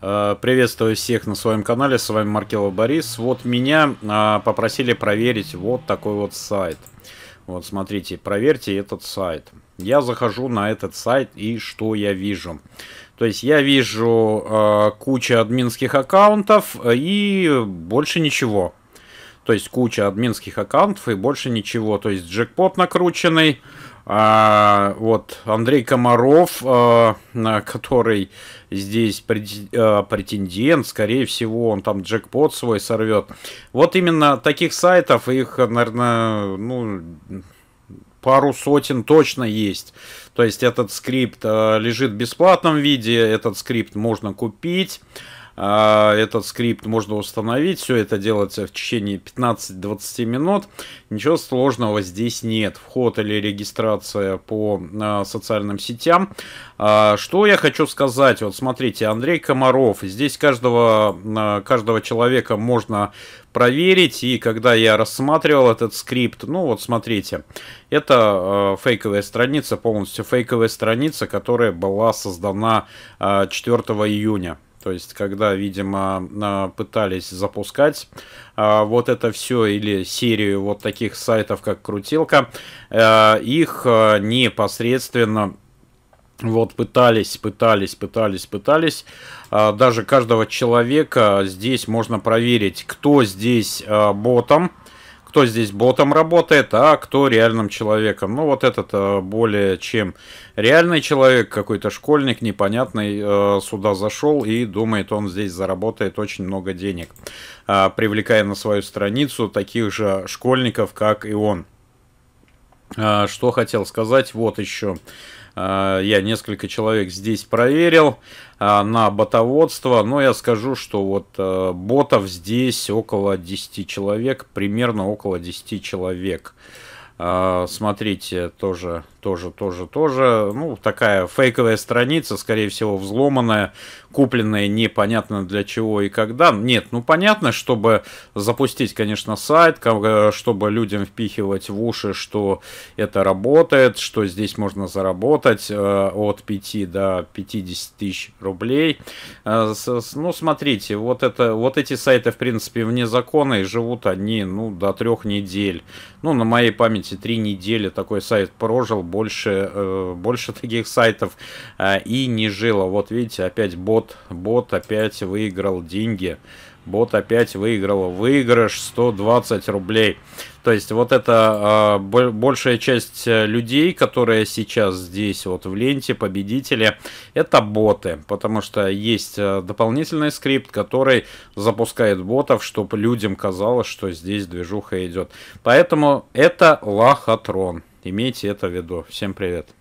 Э, приветствую всех на своем канале, с вами Маркелов Борис. Вот меня а, попросили проверить вот такой вот сайт. Вот смотрите, проверьте этот сайт. Я захожу на этот сайт и что я вижу? То есть я вижу э, кучу админских аккаунтов э, и больше ничего. То есть куча админских аккаунтов и больше ничего. То есть джекпот накрученный. А, вот Андрей Комаров, а, который здесь э, претендент, скорее всего, он там джекпот свой сорвет. Вот именно таких сайтов, их, наверное, ну, пару сотен точно есть. То есть этот скрипт э, лежит в бесплатном виде, этот скрипт можно купить. А, этот скрипт можно установить, все это делается в течение 15-20 минут. Ничего сложного здесь нет. Вход или регистрация по а, социальным сетям. А, что я хочу сказать? Вот смотрите, Андрей Комаров. Здесь каждого, каждого человека можно проверить. И когда я рассматривал этот скрипт, ну вот смотрите, это фейковая страница, полностью фейковая страница, которая была создана э, 4 июня. То есть, когда, видимо, пытались запускать а, вот это все или серию вот таких сайтов, как Крутилка, э, их э, непосредственно вот пытались, пытались, пытались, пытались. А, даже каждого человека здесь можно проверить, кто здесь э, ботом, кто здесь ботом работает, а кто реальным человеком. Ну, вот этот э, более чем реальный человек, какой-то школьник непонятный э, сюда зашел и думает, он здесь заработает очень много денег, а, привлекая на свою страницу таких же школьников, как и он. А, что хотел сказать, вот еще. А, я несколько человек здесь проверил а, на ботоводство, но я скажу, что вот ботов здесь около 10 человек, примерно около 10 человек. Смотрите, тоже тоже, тоже, тоже. Ну, такая фейковая страница, скорее всего, взломанная, купленная непонятно для чего и когда. Нет, ну понятно, чтобы запустить, конечно, сайт, чтобы людям впихивать в уши, что это работает, что здесь можно заработать э, от 5 до 50 тысяч рублей. Э, ну, смотрите, вот, это, вот эти сайты, в принципе, вне закона, и живут они, ну, до трех недель. Ну, на моей памяти три недели такой сайт прожил, больше, э, больше таких сайтов э, и не жило. Вот видите, опять бот, бот опять выиграл деньги. Бот опять выиграл выигрыш 120 рублей. То есть вот это э, большая часть э, людей, которые сейчас здесь вот в ленте победители, это боты, потому что есть дополнительный скрипт, который запускает ботов, чтобы людям казалось, что здесь движуха идет. Поэтому это лохотрон. Имейте это в виду. Всем привет.